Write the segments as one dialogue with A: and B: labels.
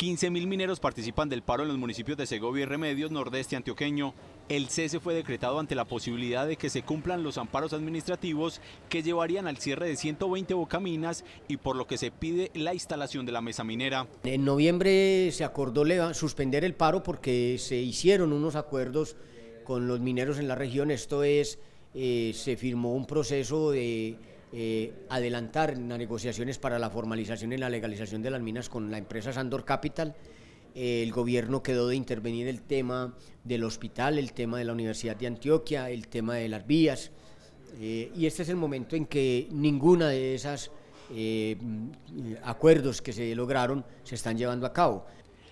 A: 15.000 mineros participan del paro en los municipios de Segovia y Remedios, Nordeste Antioqueño. El cese fue decretado ante la posibilidad de que se cumplan los amparos administrativos que llevarían al cierre de 120 bocaminas y por lo que se pide la instalación de la mesa minera.
B: En noviembre se acordó suspender el paro porque se hicieron unos acuerdos con los mineros en la región. Esto es, eh, se firmó un proceso de eh, adelantar las negociaciones para la formalización y la legalización de las minas con la empresa Sandor Capital. Eh, el gobierno quedó de intervenir el tema del hospital, el tema de la Universidad de Antioquia, el tema de las vías. Eh, y este es el momento en que ninguna de esas acuerdos que se lograron se están llevando a cabo.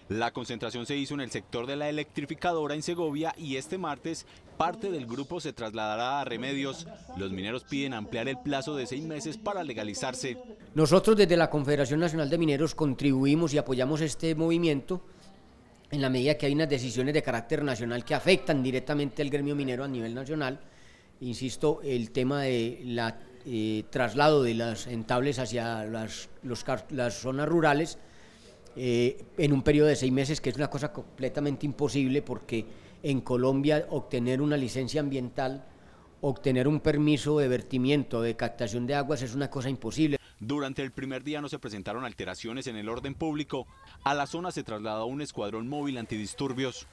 A: La concentración se hizo en el sector de la electrificadora en Segovia y este martes parte del grupo se trasladará a Remedios. Los mineros piden ampliar el plazo de seis meses para
B: legalizarse. Nosotros desde la Confederación Nacional de Mineros contribuimos y apoyamos este movimiento en la medida que hay unas decisiones de carácter nacional que afectan directamente al gremio minero a nivel nacional. Insisto, el tema de eh, traslado de las entables hacia las, las zonas rurales eh, en un periodo de seis meses, que es una cosa completamente imposible porque en Colombia obtener una licencia ambiental, obtener un permiso de vertimiento, de captación de aguas es una cosa imposible.
A: Durante el primer día no se presentaron alteraciones en el orden público. A la zona se trasladó un escuadrón móvil antidisturbios.